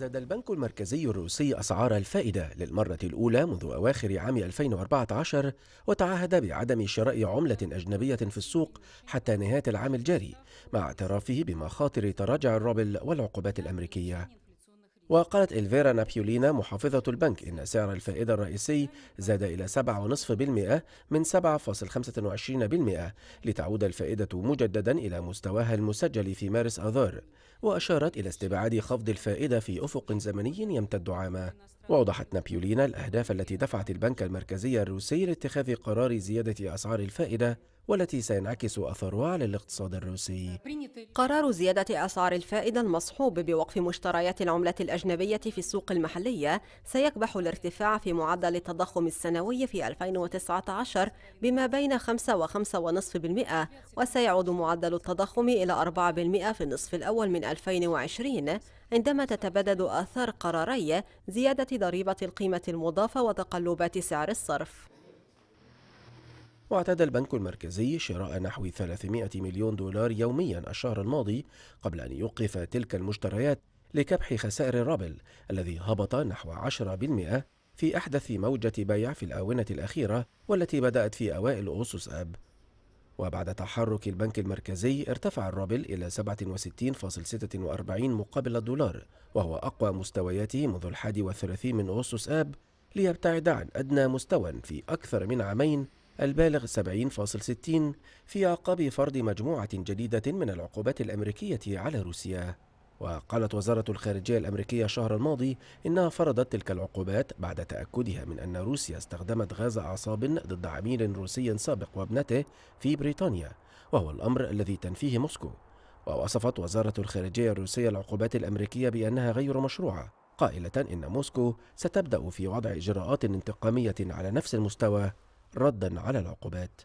زاد البنك المركزي الروسي أسعار الفائدة للمرة الأولى منذ أواخر عام 2014 وتعهد بعدم شراء عملة أجنبية في السوق حتى نهاية العام الجاري مع اعترافه بمخاطر تراجع الروبل والعقوبات الأمريكية وقالت إلفيرا نابيولينا محافظة البنك إن سعر الفائدة الرئيسي زاد إلى 7.5% من 7.25% لتعود الفائدة مجددا إلى مستواها المسجل في مارس آذار وأشارت إلى استبعاد خفض الفائدة في أفق زمني يمتد عاما وأوضحت نابيولينا الأهداف التي دفعت البنك المركزي الروسي لاتخاذ قرار زيادة أسعار الفائدة والتي سينعكس أثرها على الاقتصاد الروسي قرار زيادة أسعار الفائدة المصحوب بوقف مشتريات العملة الأجنبية في السوق المحلية سيكبح الارتفاع في معدل التضخم السنوي في 2019 بما بين 5 و 5.5% وسيعود معدل التضخم إلى 4% في النصف الأول من 2020 عندما تتبدد آثار قراري زيادة ضريبة القيمة المضافة وتقلبات سعر الصرف واعتاد البنك المركزي شراء نحو 300 مليون دولار يوميا الشهر الماضي قبل أن يوقف تلك المشتريات لكبح خسائر الرابل الذي هبط نحو 10% في أحدث موجة بيع في الآونة الأخيرة والتي بدأت في أوائل أغسطس آب وبعد تحرك البنك المركزي ارتفع الرابل إلى 67.46 مقابل الدولار وهو أقوى مستوياته منذ الحادي والثلاثين من أغسطس آب ليبتعد عن أدنى مستوى في أكثر من عامين البالغ 70.60 في أعقاب فرض مجموعة جديدة من العقوبات الأمريكية على روسيا وقالت وزارة الخارجية الأمريكية الشهر الماضي إنها فرضت تلك العقوبات بعد تأكدها من أن روسيا استخدمت غاز أعصاب ضد عميل روسي سابق وابنته في بريطانيا وهو الأمر الذي تنفيه موسكو ووصفت وزارة الخارجية الروسية العقوبات الأمريكية بأنها غير مشروعة قائلة إن موسكو ستبدأ في وضع إجراءات انتقامية على نفس المستوى ردا على العقوبات